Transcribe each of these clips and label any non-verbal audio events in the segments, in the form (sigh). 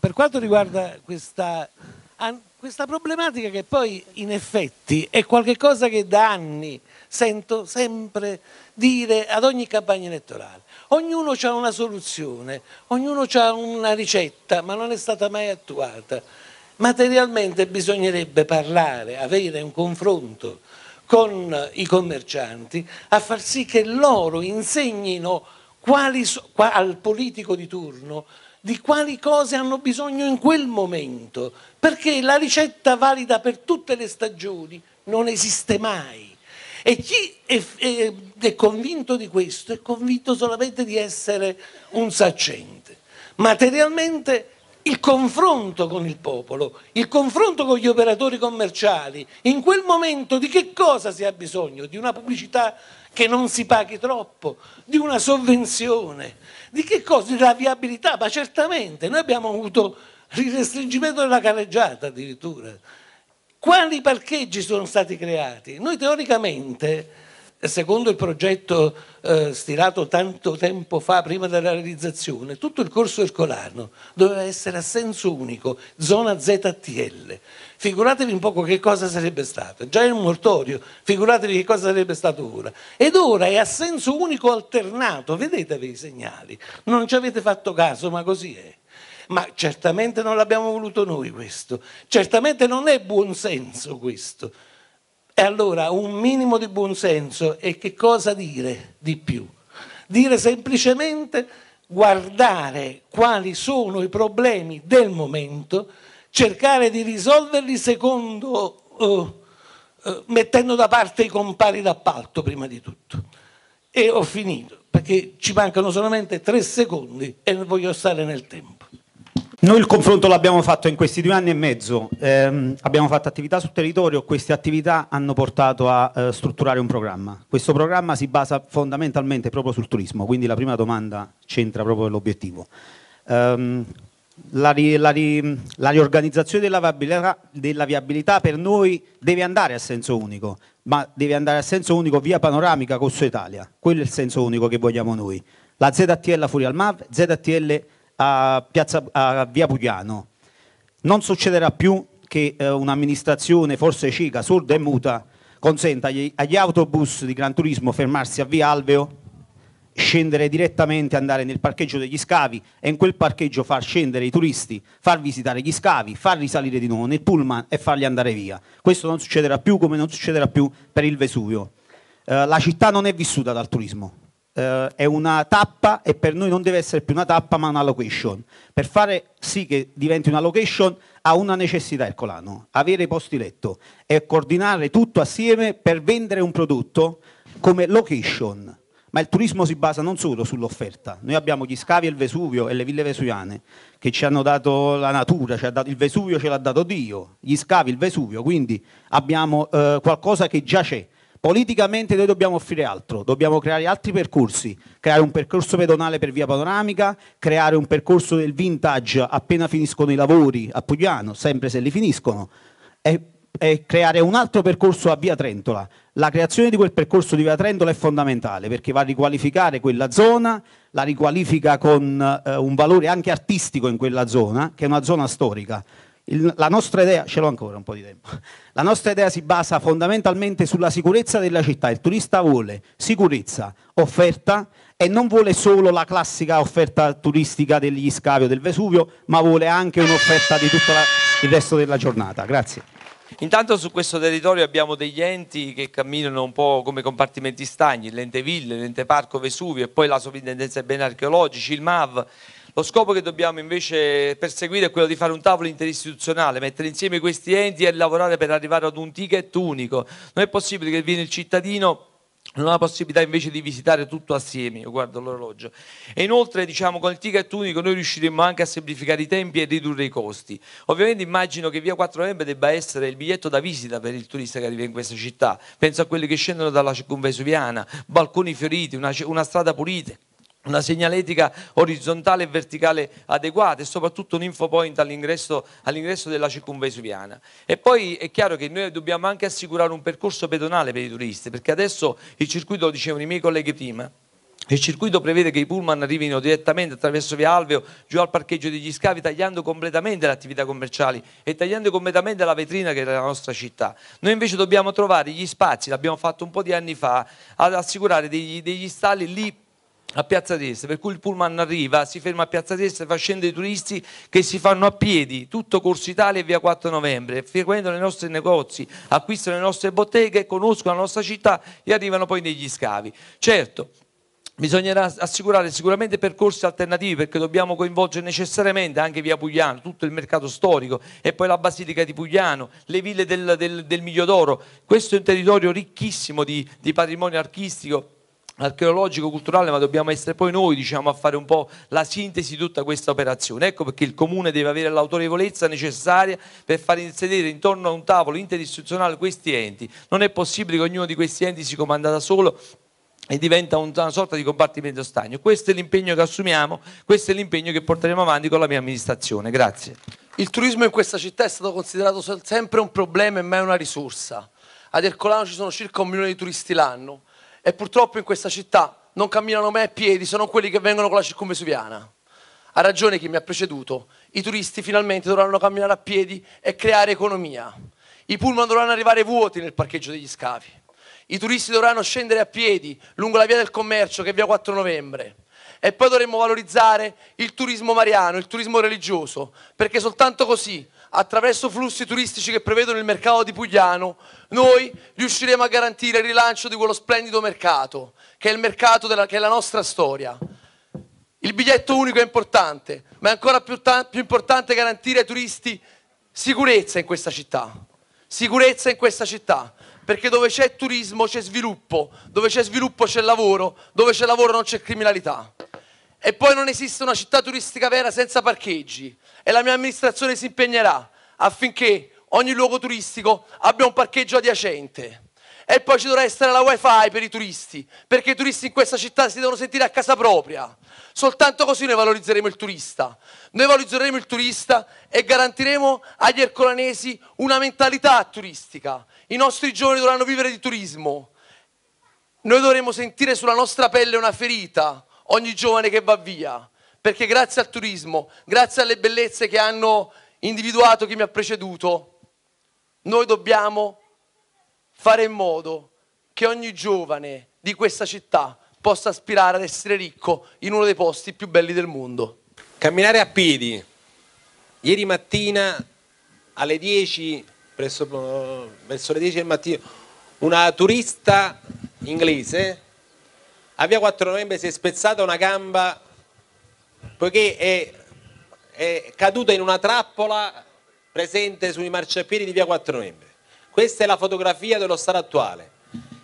per quanto riguarda questa, questa problematica che poi in effetti è qualcosa che da anni sento sempre dire ad ogni campagna elettorale. Ognuno ha una soluzione, ognuno ha una ricetta, ma non è stata mai attuata. Materialmente bisognerebbe parlare, avere un confronto con i commercianti a far sì che loro insegnino so, al politico di turno di quali cose hanno bisogno in quel momento, perché la ricetta valida per tutte le stagioni non esiste mai. E chi è, è, è convinto di questo è convinto solamente di essere un saccente. Materialmente il confronto con il popolo, il confronto con gli operatori commerciali, in quel momento di che cosa si ha bisogno? Di una pubblicità che non si paghi troppo, di una sovvenzione, di che cosa? Della viabilità, ma certamente noi abbiamo avuto il restringimento della carreggiata addirittura. Quali parcheggi sono stati creati? Noi teoricamente secondo il progetto eh, stilato tanto tempo fa, prima della realizzazione, tutto il corso Ercolano doveva essere a senso unico, zona ZTL. Figuratevi un poco che cosa sarebbe stato. Già era un mortorio, figuratevi che cosa sarebbe stato ora. Ed ora è a senso unico alternato, vedetevi i segnali. Non ci avete fatto caso, ma così è ma certamente non l'abbiamo voluto noi questo, certamente non è buonsenso questo, e allora un minimo di buonsenso e che cosa dire di più? Dire semplicemente guardare quali sono i problemi del momento, cercare di risolverli secondo, eh, eh, mettendo da parte i compari d'appalto prima di tutto. E ho finito, perché ci mancano solamente tre secondi e voglio stare nel tempo. Noi il confronto l'abbiamo fatto in questi due anni e mezzo, eh, abbiamo fatto attività sul territorio, queste attività hanno portato a eh, strutturare un programma. Questo programma si basa fondamentalmente proprio sul turismo, quindi la prima domanda c'entra proprio l'obiettivo. Eh, la, ri, la, ri, la, riorganizzazione della viabilità, della viabilità, per noi deve andare a senso unico, ma deve andare a senso unico via panoramica Costo Italia, quello è il senso unico che vogliamo noi. La ZTL fuori al MAV, ZTL a, Piazza, a Via Pugliano. Non succederà più che eh, un'amministrazione forse cieca, sorda e muta consenta agli, agli, autobus di Gran Turismo fermarsi a Via Alveo, scendere direttamente, andare nel parcheggio degli scavi e in quel parcheggio far scendere i turisti, far visitare gli scavi, far risalire di nuovo nel pullman e farli andare via. Questo non succederà più come non succederà più per il Vesuvio. Eh, la città non è vissuta dal turismo, eh, è una tappa e per noi non deve essere più una tappa ma una location. Per fare sì che diventi una location ha una necessità il Colano, avere i posti letto e coordinare tutto assieme per vendere un prodotto come location. Ma il turismo si basa non solo sull'offerta, noi abbiamo gli scavi e il Vesuvio e le ville vesuviane che ci hanno dato la natura, dato, il Vesuvio ce l'ha dato Dio, gli scavi, il Vesuvio, quindi abbiamo eh, qualcosa che già c'è Politicamente noi dobbiamo offrire altro, dobbiamo creare altri percorsi, creare un percorso pedonale per via panoramica, creare un percorso del vintage appena finiscono i lavori a Pugliano, sempre se li finiscono, e, e creare un altro percorso a via Trentola. La creazione di quel percorso di via Trentola è fondamentale perché va a riqualificare quella zona, la riqualifica con eh, un valore anche artistico in quella zona, che è una zona storica il, la nostra idea, ce l'ho ancora un po' di tempo, (laughs) la nostra idea si basa fondamentalmente sulla sicurezza della città. Il turista vuole sicurezza, offerta e non vuole solo la classica offerta turistica degli scavi o del Vesuvio, ma vuole anche un'offerta di tutto la, il resto della giornata. Grazie. Intanto su questo territorio abbiamo degli enti che camminano un po' come compartimenti stagni, l'ente Ville, l'ente Parco Vesuvio e poi la sovrintendenza dei beni archeologici, il MAV lo scopo che dobbiamo invece perseguire è quello di fare un tavolo interistituzionale, mettere insieme questi enti e lavorare per arrivare ad un ticket unico. Non è possibile che viene il cittadino non ha la possibilità invece di visitare tutto assieme, io guardo l'orologio. E inoltre, diciamo, con il ticket unico noi riusciremo anche a semplificare i tempi e ridurre i costi. Ovviamente immagino che via 4 novembre debba essere il biglietto da visita per il turista che arriva in questa città. Penso a quelli che scendono dalla circunvesuviana, balconi fioriti, una, una strada pulita una segnaletica orizzontale e verticale adeguata e soprattutto un infopoint all'ingresso, all'ingresso della circunvesuviana. E poi è chiaro che noi dobbiamo anche assicurare un percorso pedonale per i turisti, perché adesso il circuito, lo dicevano i miei colleghi prima, il circuito prevede che i pullman arrivino direttamente attraverso via Alveo giù al parcheggio degli scavi, tagliando completamente le attività commerciali e tagliando completamente la vetrina che era la nostra città. Noi invece dobbiamo trovare gli spazi, l'abbiamo fatto un po' di anni fa, ad assicurare degli, degli stalli lì a Piazza d'Este, per cui il pullman arriva, si ferma a Piazza d'Este, fa scendere i turisti che si fanno a piedi, tutto Corso Italia e via 4 novembre, frequentano i nostri negozi, acquistano le nostre botteghe, conoscono la nostra città e arrivano poi negli scavi. Certo, Bisognerà assicurare sicuramente percorsi alternativi perché dobbiamo coinvolgere necessariamente anche via Pugliano, tutto il mercato storico e poi la Basilica di Pugliano, le ville del, del, del Migliodoro. Questo è un territorio ricchissimo di, di patrimonio archistico archeologico-culturale, ma dobbiamo essere poi noi diciamo, a fare un po' la sintesi di tutta questa operazione. Ecco perché il Comune deve avere l'autorevolezza necessaria per far insedere intorno a un tavolo interistituzionale questi enti. Non è possibile che ognuno di questi enti si comanda da solo e diventa una sorta di compartimento stagno. Questo è l'impegno che assumiamo, questo è l'impegno che porteremo avanti con la mia amministrazione. Grazie. Il turismo in questa città è stato considerato sempre un problema e mai una risorsa. Ad Ercolano ci sono circa un milione di turisti l'anno e purtroppo in questa città non camminano mai a piedi, sono quelli che vengono con la circumvesuviana. Ha ragione chi mi ha preceduto. I turisti finalmente dovranno camminare a piedi e creare economia. I pullman dovranno arrivare vuoti nel parcheggio degli scavi. I turisti dovranno scendere a piedi lungo la via del commercio che è via 4 novembre. E poi dovremmo valorizzare il turismo mariano, il turismo religioso, perché soltanto così attraverso flussi turistici che prevedono il mercato di Pugliano, noi riusciremo a garantire il rilancio di quello splendido mercato, che è il mercato della, che è la nostra storia. Il biglietto unico è importante, ma è ancora più, più importante garantire ai turisti sicurezza in questa città. Sicurezza in questa città, perché dove c'è turismo c'è sviluppo, dove c'è sviluppo c'è lavoro, dove c'è lavoro non c'è criminalità. E poi non esiste una città turistica vera senza parcheggi e la mia amministrazione si impegnerà affinché ogni luogo turistico abbia un parcheggio adiacente. E poi ci dovrà essere la wifi per i turisti, perché i turisti in questa città si devono sentire a casa propria. Soltanto così noi valorizzeremo il turista. Noi valorizzeremo il turista e garantiremo agli ercolanesi una mentalità turistica. I nostri giovani dovranno vivere di turismo. Noi dovremo sentire sulla nostra pelle una ferita ogni giovane che va via, perché grazie al turismo, grazie alle bellezze che hanno individuato chi mi ha preceduto, noi dobbiamo fare in modo che ogni giovane di questa città possa aspirare ad essere ricco in uno dei posti più belli del mondo. Camminare a piedi. Ieri mattina alle 10, presso, verso le 10 del mattino, una turista inglese a via 4 novembre si è spezzata una gamba poiché è, è caduta in una trappola presente sui marciapiedi di via 4 novembre. Questa è la fotografia dello stato attuale.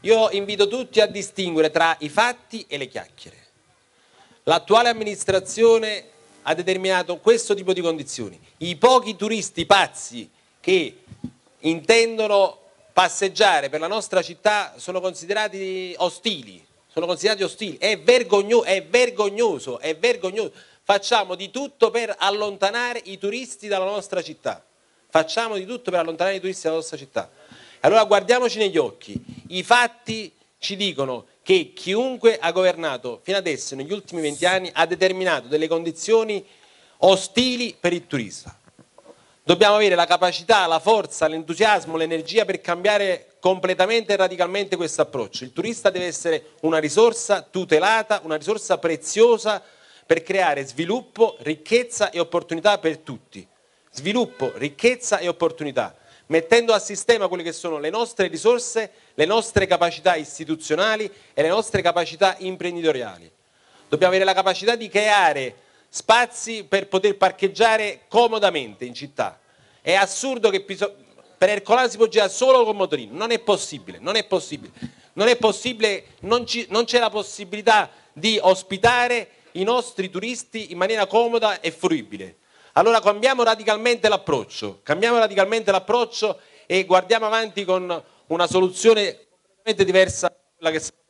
Io invito tutti a distinguere tra i fatti e le chiacchiere. L'attuale amministrazione ha determinato questo tipo di condizioni. I pochi turisti pazzi che intendono passeggiare per la nostra città sono considerati ostili, sono considerati ostili. È vergognoso, è vergognoso, è vergognoso. Facciamo di tutto per allontanare i turisti dalla nostra città. Facciamo di tutto per allontanare i turisti dalla nostra città. Allora guardiamoci negli occhi. I fatti ci dicono che chiunque ha governato fino adesso negli ultimi 20 anni ha determinato delle condizioni ostili per il turista. Dobbiamo avere la capacità, la forza, l'entusiasmo, l'energia per cambiare completamente e radicalmente questo approccio. Il turista deve essere una risorsa tutelata, una risorsa preziosa per creare sviluppo, ricchezza e opportunità per tutti. Sviluppo, ricchezza e opportunità, mettendo a sistema quelle che sono le nostre risorse, le nostre capacità istituzionali e le nostre capacità imprenditoriali. Dobbiamo avere la capacità di creare spazi per poter parcheggiare comodamente in città. È assurdo che per Ercolano si può girare solo con motorino, non è possibile, non è possibile, non, è possibile, non, ci, non c'è la possibilità di ospitare i nostri turisti in maniera comoda e fruibile. Allora cambiamo radicalmente l'approccio, cambiamo radicalmente l'approccio e guardiamo avanti con una soluzione completamente diversa da quella che